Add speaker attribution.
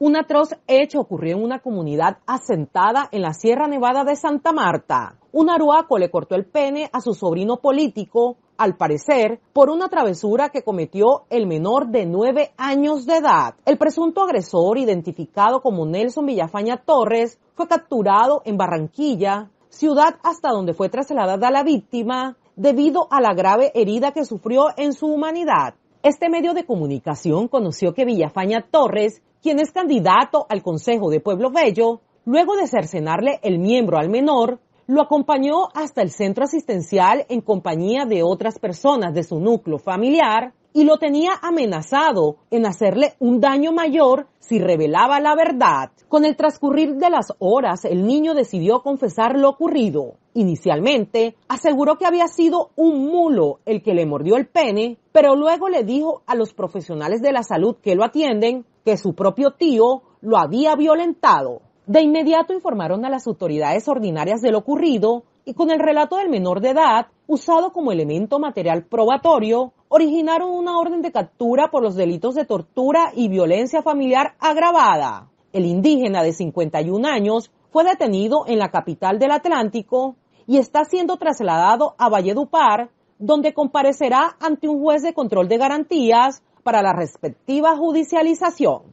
Speaker 1: Un atroz hecho ocurrió en una comunidad asentada en la Sierra Nevada de Santa Marta. Un aruaco le cortó el pene a su sobrino político, al parecer, por una travesura que cometió el menor de nueve años de edad. El presunto agresor, identificado como Nelson Villafaña Torres, fue capturado en Barranquilla, ciudad hasta donde fue trasladada la víctima, debido a la grave herida que sufrió en su humanidad. Este medio de comunicación conoció que Villafaña Torres, quien es candidato al Consejo de Pueblo Bello, luego de cercenarle el miembro al menor, lo acompañó hasta el centro asistencial en compañía de otras personas de su núcleo familiar y lo tenía amenazado en hacerle un daño mayor si revelaba la verdad. Con el transcurrir de las horas, el niño decidió confesar lo ocurrido. Inicialmente, aseguró que había sido un mulo el que le mordió el pene, pero luego le dijo a los profesionales de la salud que lo atienden que su propio tío lo había violentado. De inmediato informaron a las autoridades ordinarias de lo ocurrido y con el relato del menor de edad, usado como elemento material probatorio, originaron una orden de captura por los delitos de tortura y violencia familiar agravada. El indígena de 51 años fue detenido en la capital del Atlántico y está siendo trasladado a Valledupar, donde comparecerá ante un juez de control de garantías para la respectiva judicialización.